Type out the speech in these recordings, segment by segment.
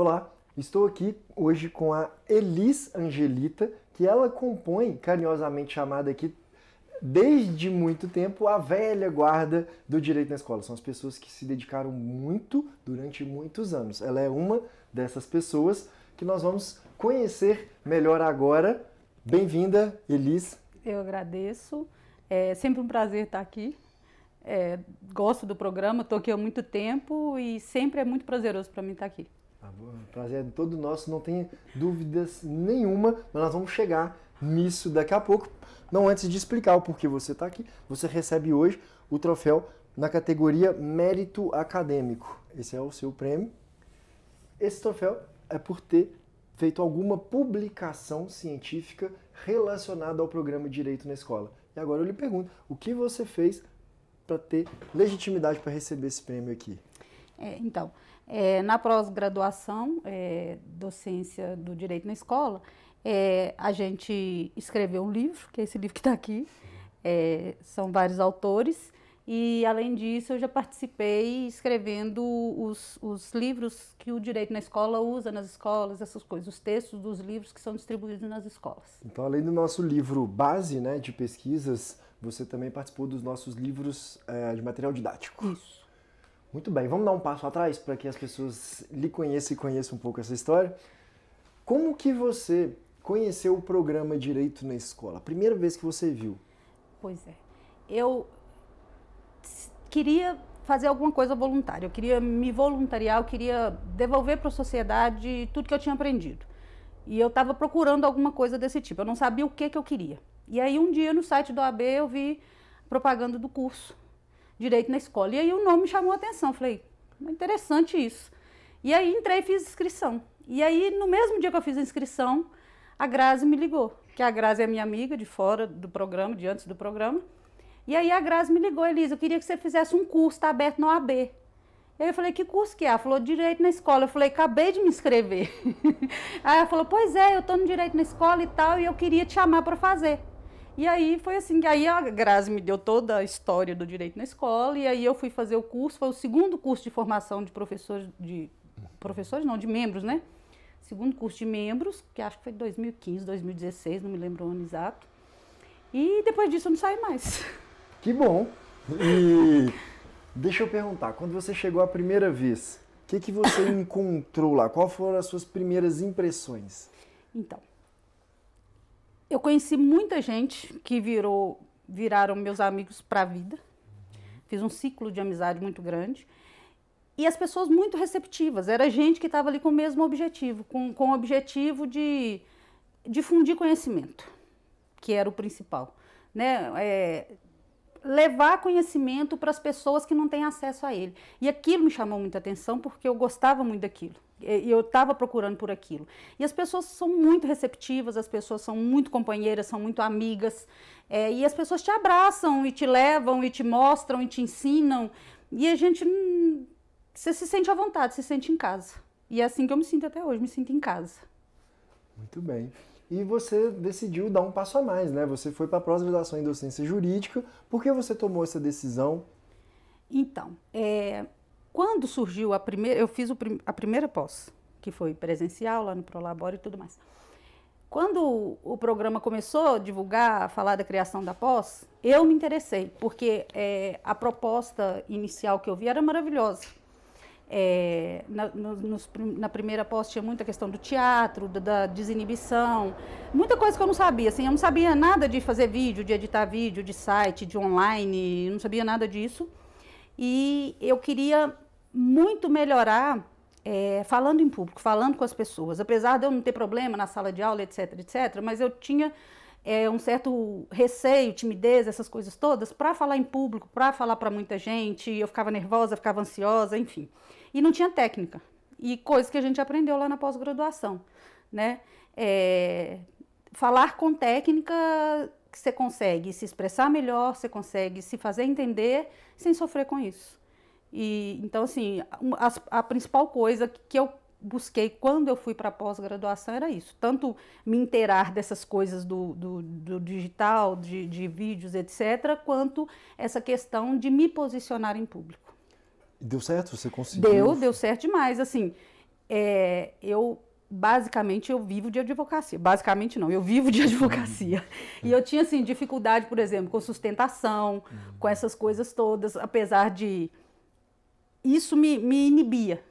Olá, estou aqui hoje com a Elis Angelita, que ela compõe, carinhosamente chamada aqui, desde muito tempo, a velha guarda do direito na escola. São as pessoas que se dedicaram muito durante muitos anos. Ela é uma dessas pessoas que nós vamos conhecer melhor agora. Bem-vinda, Elis. Eu agradeço. É sempre um prazer estar aqui. É, gosto do programa, estou aqui há muito tempo e sempre é muito prazeroso para mim estar aqui. O prazer é todo nosso, não tenha dúvidas nenhuma, mas nós vamos chegar nisso daqui a pouco. Não antes de explicar o porquê você está aqui, você recebe hoje o troféu na categoria Mérito Acadêmico. Esse é o seu prêmio. Esse troféu é por ter feito alguma publicação científica relacionada ao programa de Direito na Escola. E agora eu lhe pergunto, o que você fez para ter legitimidade para receber esse prêmio aqui? É, então, é, na pós-graduação, é, docência do direito na escola, é, a gente escreveu um livro, que é esse livro que está aqui, é, são vários autores, e além disso eu já participei escrevendo os, os livros que o direito na escola usa nas escolas, essas coisas, os textos dos livros que são distribuídos nas escolas. Então, além do nosso livro base né, de pesquisas, você também participou dos nossos livros é, de material didático. Isso. Muito bem, vamos dar um passo atrás para que as pessoas lhe conheçam e conheçam um pouco essa história. Como que você conheceu o programa Direito na Escola? Primeira vez que você viu? Pois é. Eu queria fazer alguma coisa voluntária. Eu queria me voluntariar, eu queria devolver para a sociedade tudo que eu tinha aprendido. E eu estava procurando alguma coisa desse tipo. Eu não sabia o que, que eu queria. E aí um dia no site do AB eu vi propaganda do curso direito na escola. E aí o nome chamou a atenção, falei, hum, interessante isso. E aí entrei e fiz inscrição. E aí, no mesmo dia que eu fiz a inscrição, a Grazi me ligou, que a Grazi é minha amiga de fora do programa, de antes do programa. E aí a Grazi me ligou, Elisa, eu queria que você fizesse um curso, tá aberto no AB. E aí eu falei, que curso que é? Ela falou, direito na escola. Eu falei, acabei de me inscrever. aí ela falou, pois é, eu tô no direito na escola e tal, e eu queria te chamar para fazer. E aí foi assim que aí a Grazi me deu toda a história do direito na escola e aí eu fui fazer o curso, foi o segundo curso de formação de professores de professores não, de membros, né? Segundo curso de membros, que acho que foi 2015, 2016, não me lembro o ano exato. E depois disso eu não saí mais. Que bom. E deixa eu perguntar, quando você chegou a primeira vez, o que que você encontrou lá? Qual foram as suas primeiras impressões? Então, eu conheci muita gente que virou, viraram meus amigos para a vida. Fiz um ciclo de amizade muito grande. E as pessoas muito receptivas. Era gente que estava ali com o mesmo objetivo, com, com o objetivo de difundir conhecimento, que era o principal. Né? É, levar conhecimento para as pessoas que não têm acesso a ele. E aquilo me chamou muita atenção porque eu gostava muito daquilo eu estava procurando por aquilo. E as pessoas são muito receptivas, as pessoas são muito companheiras, são muito amigas, é, e as pessoas te abraçam e te levam e te mostram e te ensinam, e a gente. Hum, você se sente à vontade, se sente em casa. E é assim que eu me sinto até hoje, me sinto em casa. Muito bem. E você decidiu dar um passo a mais, né? Você foi para a pós-graduação em docência jurídica. Por que você tomou essa decisão? Então, é, quando surgiu a primeira, eu fiz prim, a primeira pós, que foi presencial lá no Prolabório e tudo mais. Quando o programa começou a divulgar, a falar da criação da pós, eu me interessei, porque é, a proposta inicial que eu vi era maravilhosa. É, na, nos, na, primeira pós tinha muita questão do teatro, da, da, desinibição, muita coisa que eu não sabia. Assim, eu não sabia nada de fazer vídeo, de editar vídeo, de site, de online, não sabia nada disso. E eu queria muito melhorar é, falando em público, falando com as pessoas. Apesar de eu não ter problema na sala de aula, etc, etc, mas eu tinha é, um certo receio, timidez, essas coisas todas, para falar em público, para falar para muita gente. Eu ficava nervosa, ficava ansiosa, enfim. E não tinha técnica. E coisas que a gente aprendeu lá na pós-graduação, né? É, falar com técnica que você consegue se expressar melhor, você consegue se fazer entender sem sofrer com isso. E então assim, a, a principal coisa que eu busquei quando eu fui para a pós-graduação era isso, tanto me inteirar dessas coisas do, do, do digital, de, de, vídeos, etc., quanto essa questão de me posicionar em público. Deu certo? Você conseguiu? Deu, deu certo demais. Assim, é, eu basicamente eu vivo de advocacia. Basicamente não, eu vivo de advocacia. Uhum. E eu tinha assim dificuldade, por exemplo, com sustentação, uhum. com essas coisas todas, apesar de isso me, me inibia.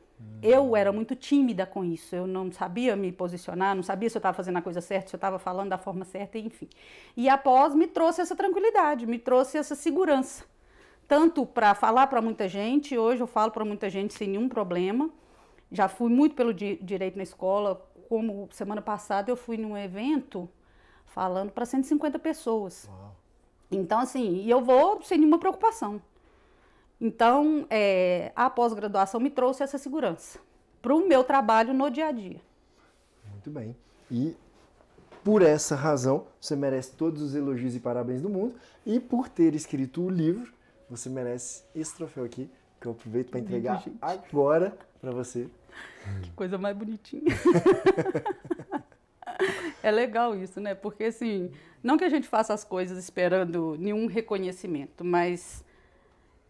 Eu era muito tímida com isso, eu não sabia me posicionar, não sabia se eu estava fazendo a coisa certa, se eu estava falando da forma certa, enfim. E após me trouxe essa tranquilidade, me trouxe essa segurança. Tanto para falar para muita gente, hoje eu falo para muita gente sem nenhum problema. Já fui muito pelo di direito na escola, como semana passada eu fui num evento falando para 150 pessoas. Uau. Então, assim, e eu vou sem nenhuma preocupação. Então, é, a pós-graduação me trouxe essa segurança para o meu trabalho no dia a dia. Muito bem. E por essa razão, você merece todos os elogios e parabéns do mundo. E por ter escrito o livro, você merece esse troféu aqui, que eu aproveito para entregar lindo, agora para você. Que coisa mais bonitinha. é legal isso, né? Porque assim, não que a gente faça as coisas esperando nenhum reconhecimento, mas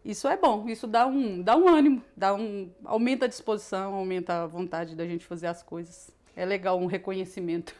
isso é bom, isso dá um, dá um ânimo, dá um, aumenta a disposição, aumenta a vontade da gente fazer as coisas. É legal um reconhecimento.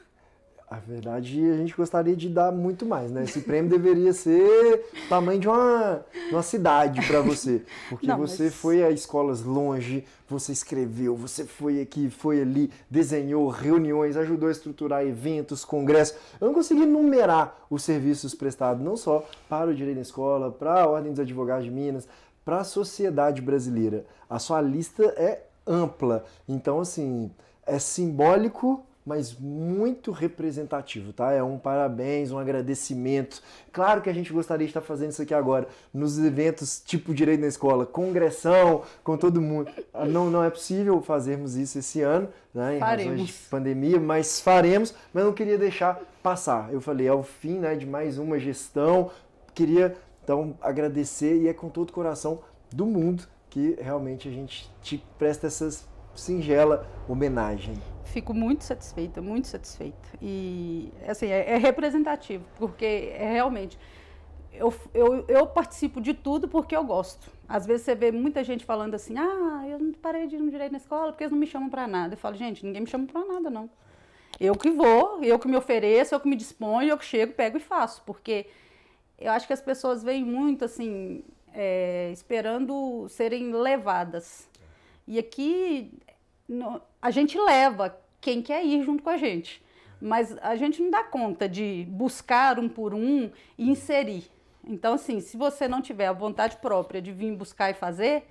A verdade, a gente gostaria de dar muito mais, né? Esse prêmio deveria ser o tamanho de uma, uma cidade para você. Porque Não, você mas... foi a escolas longe, você escreveu, você foi aqui, foi ali, desenhou reuniões, ajudou a estruturar eventos, congressos. Eu não consegui numerar os serviços prestados, não só para o Direito na Escola, para a Ordem dos Advogados de Minas, para a sociedade brasileira. A sua lista é ampla. Então, assim, é simbólico mas muito representativo, tá? É um parabéns, um agradecimento. Claro que a gente gostaria de estar fazendo isso aqui agora, nos eventos tipo Direito na Escola, congressão, com todo mundo. Ah, não, não é possível fazermos isso esse ano, né? Em faremos. razões de pandemia, mas faremos, mas não queria deixar passar. Eu falei, é o fim né, de mais uma gestão. Queria então agradecer e é com todo o coração do mundo que realmente a gente te presta essa singela homenagem fico muito satisfeita, muito satisfeita. E, assim, é, é representativo, porque é realmente. Eu, eu, eu, participo de tudo porque eu gosto. Às vezes você vê muita gente falando assim: ah, eu não parei de ir no direito na escola porque eles não me chamam para nada. Eu falo, gente, ninguém me chama para nada, não. Eu que vou, eu que me ofereço, eu que me disponho, eu que chego, pego e faço. Porque eu acho que as pessoas veem muito assim, é, esperando serem levadas. E aqui a gente leva quem quer ir junto com a gente, mas a gente não dá conta de buscar um por um e inserir. Então, assim, se você não tiver a vontade própria de vir buscar e fazer,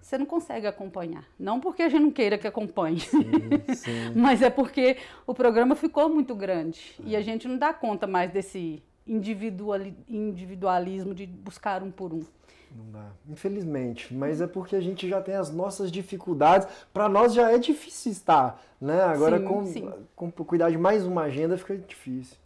você não consegue acompanhar. Não porque a gente não queira que acompanhe, sim, sim. mas é porque o programa ficou muito grande é. e a gente não dá conta mais desse individualismo de buscar um por um. Não dá. Infelizmente, mas é porque a gente já tem as nossas dificuldades. Para nós já é difícil estar, né? Agora sim, com, sim. com cuidar de mais uma agenda fica difícil.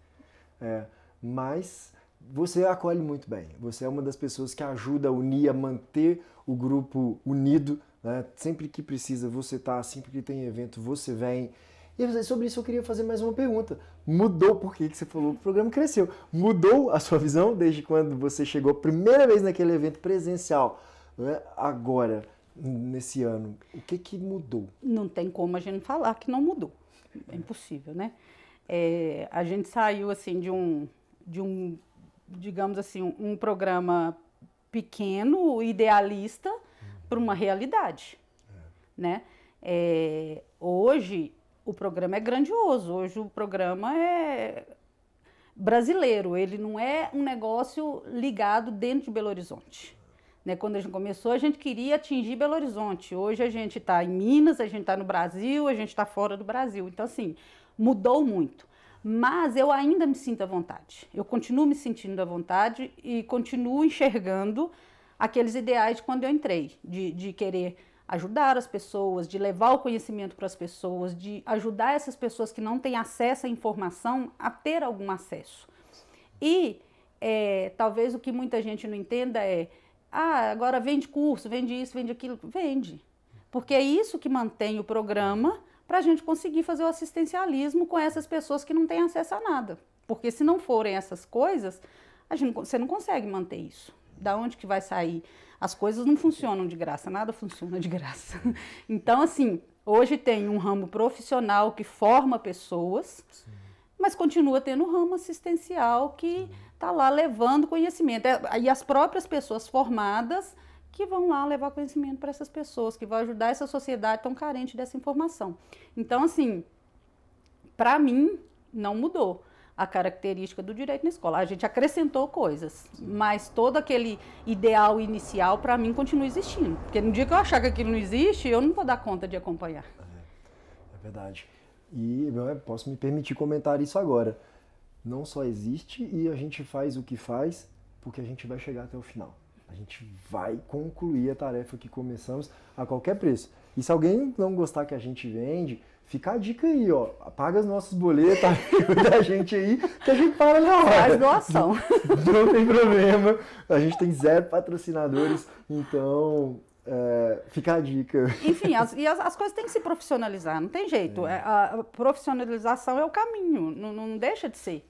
É, mas você acolhe muito bem. Você é uma das pessoas que ajuda a unir, a manter o grupo unido. Né? Sempre que precisa, você tá. Sempre que tem evento, você vem. E sobre isso eu queria fazer mais uma pergunta. Mudou, por que você falou que o programa cresceu? Mudou a sua visão desde quando você chegou a primeira vez naquele evento presencial? Né? Agora, nesse ano, o que, que mudou? Não tem como a gente falar que não mudou. É impossível, né? É, a gente saiu assim de um, de um digamos assim, um, programa pequeno, idealista, uhum. para uma realidade, é. né? É, hoje o programa é grandioso. Hoje o programa é brasileiro, ele não é um negócio ligado dentro de Belo Horizonte. Né? Quando a gente começou, a gente queria atingir Belo Horizonte. Hoje a gente está em Minas, a gente está no Brasil, a gente está fora do Brasil. Então, assim, mudou muito. Mas eu ainda me sinto à vontade. Eu continuo me sentindo à vontade e continuo enxergando aqueles ideais de quando eu entrei, de, de querer ajudar as pessoas, de levar o conhecimento para as pessoas, de ajudar essas pessoas que não têm acesso à informação a ter algum acesso. E é, talvez o que muita gente não entenda é: ah, agora vende curso, vende isso, vende aquilo. Vende. Porque é isso que mantém o programa para a gente conseguir fazer o assistencialismo com essas pessoas que não têm acesso a nada. Porque se não forem essas coisas, a gente, você não consegue manter isso. Da onde que vai sair? As coisas não funcionam de graça, nada funciona de graça. Então, assim, hoje tem um ramo profissional que forma pessoas, Sim. mas continua tendo um ramo assistencial que está lá levando conhecimento. E é, as próprias pessoas formadas que vão lá levar conhecimento para essas pessoas, que vão ajudar essa sociedade tão carente dessa informação. Então, assim, para mim, não mudou a característica do direito na escola. A gente acrescentou coisas, mas todo aquele ideal inicial, para mim, continua existindo. Porque no dia que eu achar que aquilo não existe, eu não vou dar conta de acompanhar. É, é verdade. E posso me permitir comentar isso agora. Não só existe e a gente faz o que faz, porque a gente vai chegar até o final. A gente vai concluir a tarefa que começamos a qualquer preço. E se alguém não gostar que a gente vende, Fica a dica aí, ó. Paga os nossos boletos, ajuda a gente aí, que a gente para na hora. Faz doação. Não, não tem problema. A gente tem zero patrocinadores, então é, fica a dica. Enfim, as, e as, as, coisas têm que se profissionalizar, não tem jeito. É. é a, profissionalização é o caminho, não, não deixa de ser.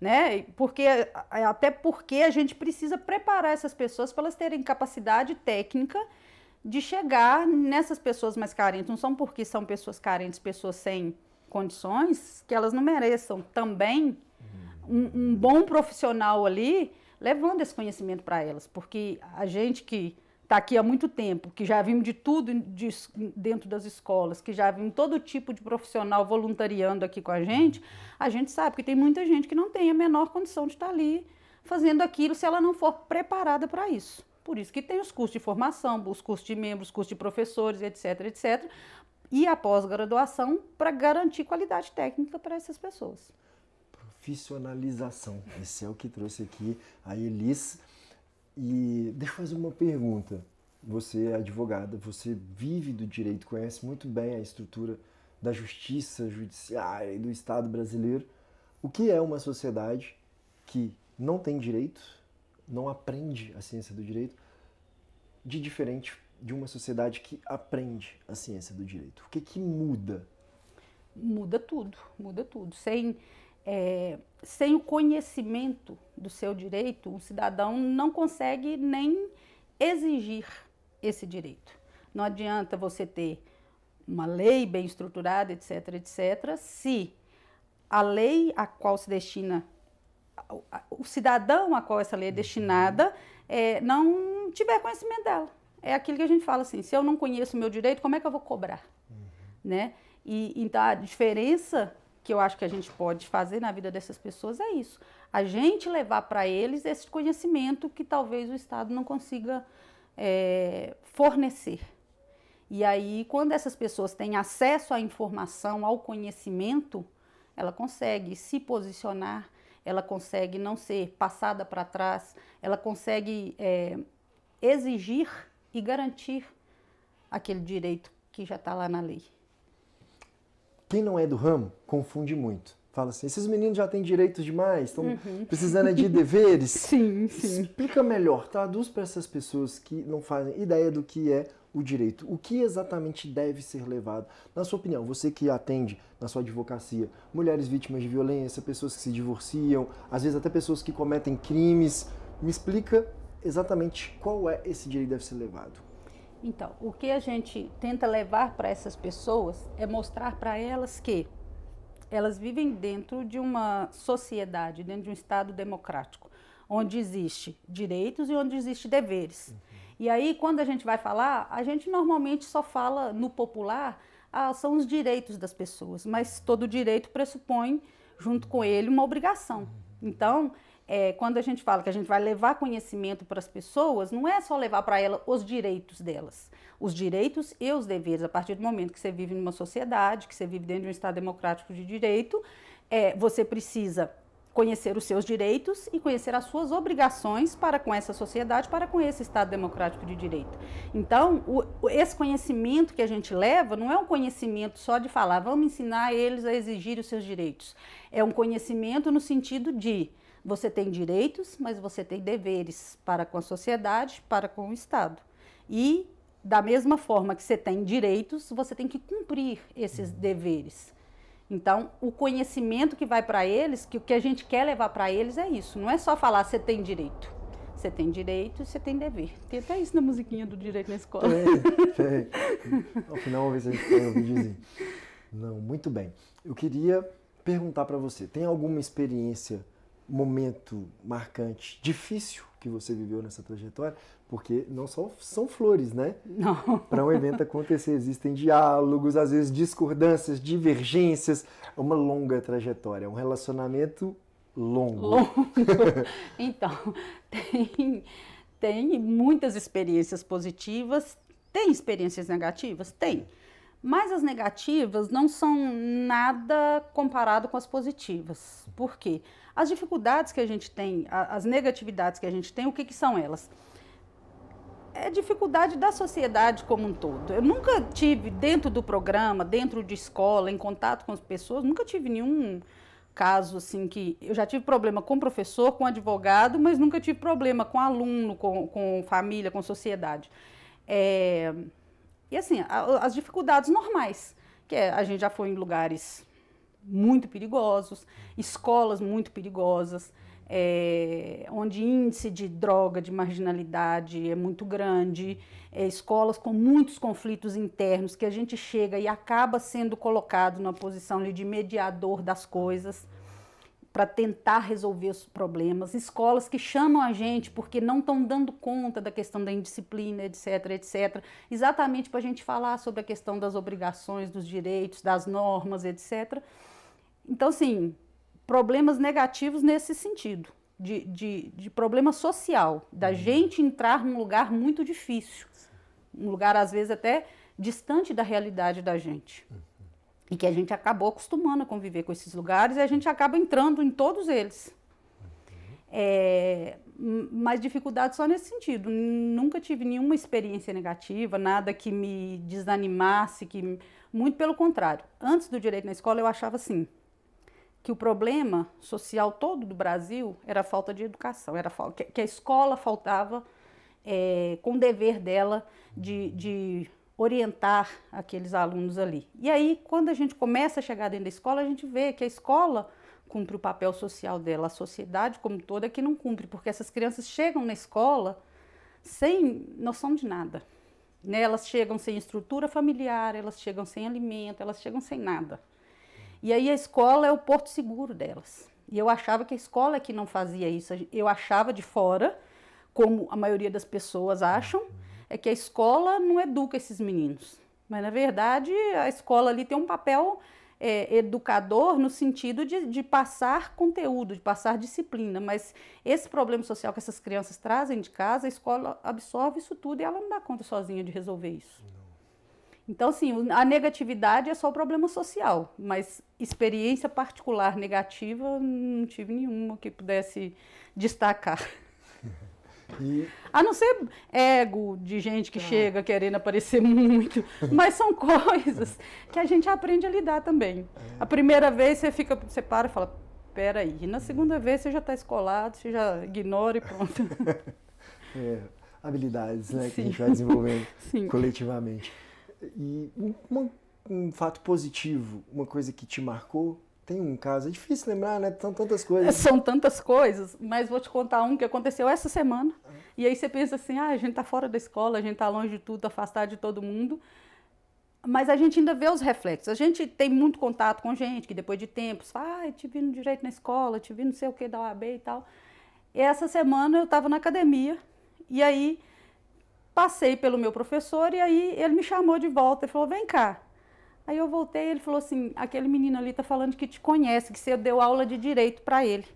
Né? Porque, até porque a gente precisa preparar essas pessoas para elas terem capacidade técnica de chegar nessas pessoas mais carentes. Não são porque são pessoas carentes, pessoas sem condições, que elas não mereçam também um, um bom profissional ali levando esse conhecimento para elas, porque a gente que está aqui há muito tempo, que já vimos de tudo de, dentro das escolas, que já vimos todo tipo de profissional voluntariando aqui com a gente, a gente sabe que tem muita gente que não tem a menor condição de estar tá ali fazendo aquilo se ela não for preparada para isso. Por isso que tem os cursos de formação, os cursos de membros, os cursos de professores, etc, etc, e a pós-graduação para garantir qualidade técnica para essas pessoas. Profissionalização. Esse é o que trouxe aqui a Elis. E deixa eu fazer uma pergunta. Você é advogada, você vive do direito, conhece muito bem a estrutura da justiça judiciária e do Estado brasileiro. O que é uma sociedade que não tem direitos não aprende a ciência do direito de diferente de uma sociedade que aprende a ciência do direito? O que, que muda? Muda tudo, muda tudo. Sem, é, sem o conhecimento do seu direito, um cidadão não consegue nem exigir esse direito. Não adianta você ter uma lei bem estruturada, etc., etc., se a lei a qual se destina o cidadão a qual essa lei é uhum. destinada é, não tiver conhecimento dela. É aquilo que a gente fala assim, se eu não conheço o meu direito, como é que eu vou cobrar? Uhum. Né? E, então, a diferença que eu acho que a gente pode fazer na vida dessas pessoas é isso. A gente levar para eles esse conhecimento que talvez o Estado não consiga é, fornecer. E aí, quando essas pessoas têm acesso à informação, ao conhecimento, ela consegue se posicionar, ela consegue não ser passada para trás, ela consegue é, exigir e garantir aquele direito que já está lá na lei. Quem não é do ramo confunde muito. Fala assim, esses meninos já têm direitos demais, estão uhum. precisando é de deveres. sim, sim. Explica melhor, traduz para essas pessoas que não fazem ideia do que é o direito? O que exatamente deve ser levado? Na sua opinião, você que atende na sua advocacia mulheres vítimas de violência, pessoas que se divorciam, às vezes até pessoas que cometem crimes, me explica exatamente qual é esse direito que deve ser levado. Então, o que a gente tenta levar para essas pessoas é mostrar para elas que elas vivem dentro de uma sociedade, dentro de um Estado democrático, onde existe direitos e onde existe deveres. Uhum. E aí, quando a gente vai falar, a gente normalmente só fala no popular, ah, são os direitos das pessoas, mas todo direito pressupõe, junto com ele, uma obrigação. Então, é, quando a gente fala que a gente vai levar conhecimento para as pessoas, não é só levar para elas os direitos delas, os direitos e os deveres. A partir do momento que você vive numa sociedade, que você vive dentro de um Estado democrático de direito, é, você precisa conhecer os seus direitos e conhecer as suas obrigações para com essa sociedade, para com esse Estado democrático de direito. Então, o, esse conhecimento que a gente leva não é um conhecimento só de falar, vamos ensinar eles a exigir os seus direitos. É um conhecimento no sentido de você tem direitos, mas você tem deveres para com a sociedade, para com o Estado. E da mesma forma que você tem direitos, você tem que cumprir esses uhum. deveres. Então, o conhecimento que vai para eles, que o que a gente quer levar para eles é isso. Não é só falar você tem direito. Você tem direito e você tem dever. Tem até isso na musiquinha do direito na escola. Tem, tem. Ao final, vamos ver se a gente tem um Não, muito bem. Eu queria perguntar para você, tem alguma experiência, momento marcante, difícil que você viveu nessa trajetória, porque não só são flores, né? Não. Para um evento acontecer, existem diálogos, às vezes discordâncias, divergências, É uma longa trajetória, é um relacionamento longo. Longo. então, tem, tem muitas experiências positivas, tem experiências negativas? Tem. Mas as negativas não são nada comparado com as positivas. Por quê? As dificuldades que a gente tem, as negatividades que a gente tem, o que, que são elas? é dificuldade da sociedade como um todo. Eu nunca tive dentro do programa, dentro de escola, em contato com as pessoas, nunca tive nenhum caso assim que eu já tive problema com professor, com advogado, mas nunca tive problema com aluno, com, com família, com sociedade. É, e assim, a, as dificuldades normais, que é, a gente já foi em lugares muito perigosos, escolas muito perigosas, é, onde índice de droga, de marginalidade é muito grande, é, escolas com muitos conflitos internos que a gente chega e acaba sendo colocado na posição de mediador das coisas para tentar resolver os problemas, escolas que chamam a gente porque não estão dando conta da questão da indisciplina, etc, etc, exatamente para a gente falar sobre a questão das obrigações, dos direitos, das normas, etc. Então, assim, problemas negativos nesse sentido, de, de, de problema social, da uhum. gente entrar num lugar muito difícil, um lugar, às vezes, até distante da realidade da gente. Uhum. E que a gente acabou acostumando a conviver com esses lugares e a gente acaba entrando em todos eles. Uhum. É, mas dificuldade só nesse sentido. Nunca tive nenhuma experiência negativa, nada que me desanimasse, que muito pelo contrário. Antes do direito na escola eu achava assim, que o problema social todo do Brasil era a falta de educação, era que a escola faltava é, com o dever dela de, de orientar aqueles alunos ali. E aí, quando a gente começa a chegar dentro da escola, a gente vê que a escola cumpre o papel social dela, a sociedade como toda que não cumpre, porque essas crianças chegam na escola sem noção de nada. Né? Elas chegam sem estrutura familiar, elas chegam sem alimento, elas chegam sem nada. E aí a escola é o porto seguro delas. E eu achava que a escola é que não fazia isso, eu achava de fora, como a maioria das pessoas acham, é que a escola não educa esses meninos. Mas, na verdade, a escola ali tem um papel é, educador no sentido de, de, passar conteúdo, de passar disciplina, mas esse problema social que essas crianças trazem de casa, a escola absorve isso tudo e ela não dá conta sozinha de resolver isso. Então, assim, a negatividade é só o problema social, mas experiência particular negativa, não tive nenhuma que pudesse destacar. E... A não ser ego de gente que ah. chega querendo aparecer muito, mas são coisas que a gente aprende a lidar também. É. A primeira vez você fica, você para e fala, peraí. E na segunda vez você já está escolado, você já ignora e pronto. é, habilidades né, que a gente vai desenvolvendo Sim. coletivamente. E um, um fato positivo, uma coisa que te marcou tem um caso, é difícil lembrar, né? São tantas coisas. É, são tantas coisas, mas vou te contar um que aconteceu essa semana. Ah. E aí você pensa assim: ah, a gente tá fora da escola, a gente tá longe de tudo, afastado de todo mundo. Mas a gente ainda vê os reflexos. A gente tem muito contato com gente que depois de tempos fala: ah, te vi no direito na escola, te vi não sei o que da OAB e tal. E essa semana eu estava na academia e aí passei pelo meu professor e aí ele me chamou de volta e falou: vem cá. Aí eu voltei, ele falou assim: aquele menino ali tá falando que te conhece, que você deu aula de direito para ele.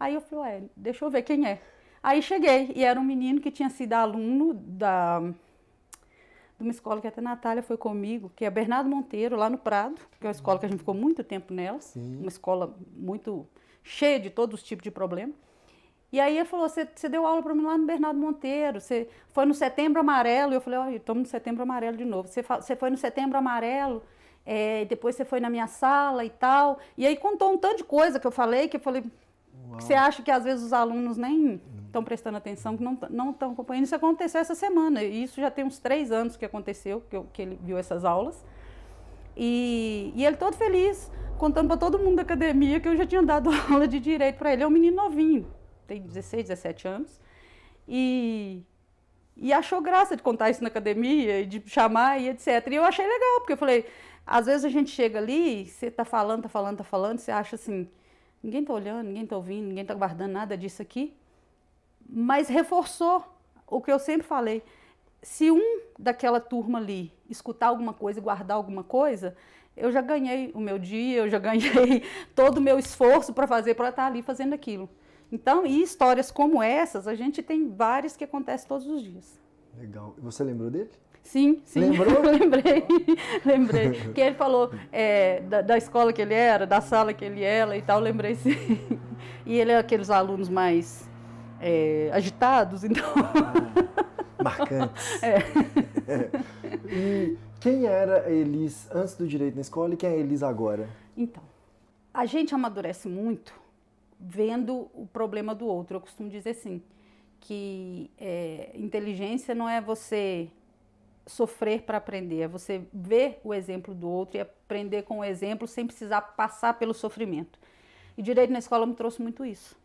Aí eu falei: ué, deixa eu ver quem é. Aí cheguei, e era um menino que tinha sido aluno da, de uma escola que até a Natália foi comigo, que é Bernardo Monteiro, lá no Prado, que é uma escola que a gente ficou muito tempo nela, Sim. uma escola muito cheia de todos os tipos de problemas. E aí ele falou: Você deu aula para mim lá no Bernardo Monteiro, você foi no Setembro Amarelo. Eu falei: Olha, estamos no Setembro Amarelo de novo. Você foi no Setembro Amarelo, é, depois você foi na minha sala e tal. E aí contou um tanto de coisa que eu falei, que eu falei: Você acha que às vezes os alunos nem estão prestando atenção, que não estão acompanhando? Isso aconteceu essa semana, e isso já tem uns três anos que aconteceu, que, eu, que ele viu essas aulas. E, e, ele todo feliz, contando para todo mundo da academia que eu já tinha dado aula de direito para ele. É um menino novinho, tem 16, 17 anos, e, e achou graça de contar isso na academia, e de chamar e etc. E eu achei legal, porque eu falei, às vezes a gente chega ali, você tá falando, tá falando, tá falando, você acha assim, ninguém tá olhando, ninguém tá ouvindo, ninguém tá guardando nada disso aqui, mas reforçou o que eu sempre falei. Se um daquela turma ali escutar alguma coisa e guardar alguma coisa, eu já ganhei o meu dia, eu já ganhei todo o meu esforço para fazer, para estar tá ali fazendo aquilo. Então, e histórias como essas, a gente tem várias que acontecem todos os dias. Legal. Você lembrou dele? Sim, sim. Lembrou? lembrei, lembrei. Porque ele falou é, da, da, escola que ele era, da sala que ele era e tal, lembrei sim. E ele é aqueles alunos mais é, agitados, então. Ah, marcantes. É. E quem era a Elis antes do direito na escola e quem é a Elis agora? Então, a gente amadurece muito vendo o problema do outro. Eu costumo dizer assim, que é, inteligência não é você sofrer para aprender, é você ver o exemplo do outro e aprender com o exemplo sem precisar passar pelo sofrimento. E direito na escola me trouxe muito isso.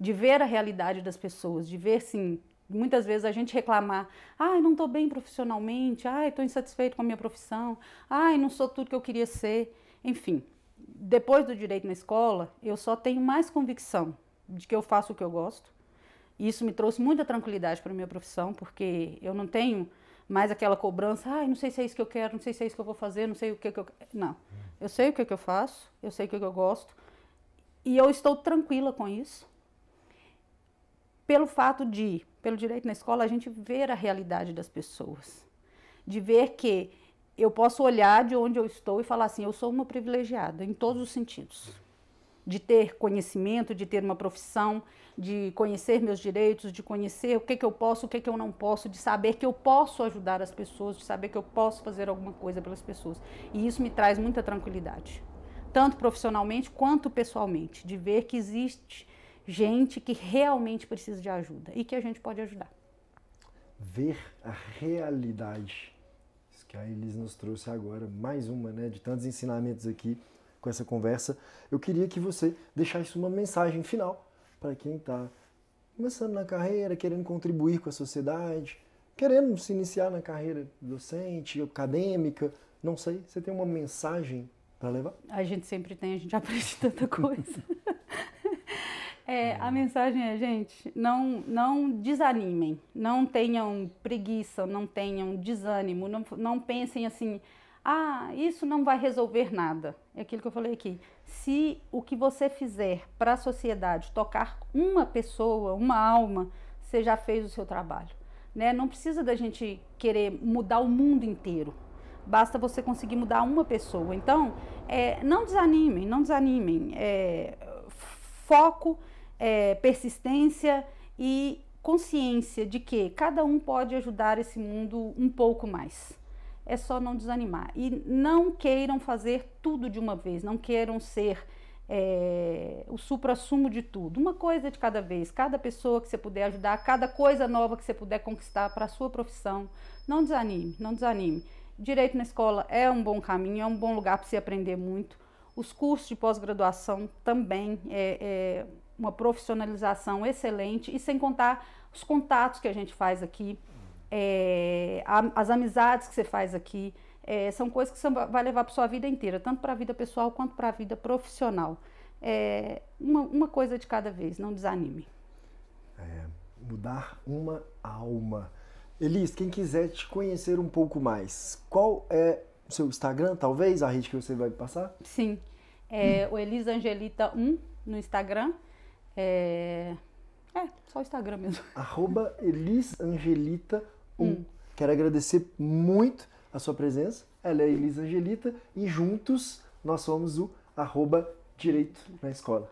De ver a realidade das pessoas, de ver, sim, muitas vezes a gente reclamar, ai, não estou bem profissionalmente, ai, estou insatisfeito com a minha profissão, ai, não sou tudo que eu queria ser, enfim depois do direito na escola, eu só tenho mais convicção de que eu faço o que eu gosto. Isso me trouxe muita tranquilidade para a minha profissão, porque eu não tenho mais aquela cobrança, ai, ah, não sei se é isso que eu quero, não sei se é isso que eu vou fazer, não sei o que, que eu quero. Não. Eu sei o que, que eu faço, eu sei o que, que eu gosto, e eu estou tranquila com isso. Pelo fato de, pelo direito na escola, a gente ver a realidade das pessoas, de ver que eu posso olhar de onde eu estou e falar assim: eu sou uma privilegiada em todos os sentidos. De ter conhecimento, de ter uma profissão, de conhecer meus direitos, de conhecer o que, que eu posso, o que, que eu não posso, de saber que eu posso ajudar as pessoas, de saber que eu posso fazer alguma coisa pelas pessoas. E isso me traz muita tranquilidade, tanto profissionalmente quanto pessoalmente, de ver que existe gente que realmente precisa de ajuda e que a gente pode ajudar. Ver a realidade que a Elis nos trouxe agora, mais uma, né, de tantos ensinamentos aqui com essa conversa. Eu queria que você deixasse uma mensagem final para quem está começando na carreira, querendo contribuir com a sociedade, querendo se iniciar na carreira docente, acadêmica, não sei. Você tem uma mensagem para levar? A gente sempre tem, a gente aprende tanta coisa. É, a mensagem é, gente, não, não desanimem, não tenham preguiça, não tenham desânimo, não, não pensem assim, ah, isso não vai resolver nada. É aquilo que eu falei aqui. Se o que você fizer para a sociedade tocar uma pessoa, uma alma, você já fez o seu trabalho. Né? Não precisa da gente querer mudar o mundo inteiro. Basta você conseguir mudar uma pessoa. Então, é, não desanimem, não desanimem. É, foco é, persistência e consciência de que cada um pode ajudar esse mundo um pouco mais. É só não desanimar. E não queiram fazer tudo de uma vez, não queiram ser é, o supra-sumo de tudo. Uma coisa de cada vez, cada pessoa que você puder ajudar, cada coisa nova que você puder conquistar para a sua profissão. Não desanime, não desanime. Direito na escola é um bom caminho, é um bom lugar para você aprender muito. Os cursos de pós-graduação também é, é uma profissionalização excelente e sem contar os contatos que a gente faz aqui, é, a, as amizades que você faz aqui, é, são coisas que você vai levar para sua vida inteira, tanto para a vida pessoal quanto para a vida profissional. É, uma, uma, coisa de cada vez, não desanime. É, mudar uma alma. Elis, quem quiser te conhecer um pouco mais, qual é o seu Instagram, talvez, a rede que você vai passar? Sim, é hum. o Elis Angelita 1 no Instagram. É, é só o Instagram mesmo. Arroba Elisangelita1. Hum. Quero agradecer muito a sua presença. Ela é Elisangelita e juntos nós somos o arroba Direito na Escola.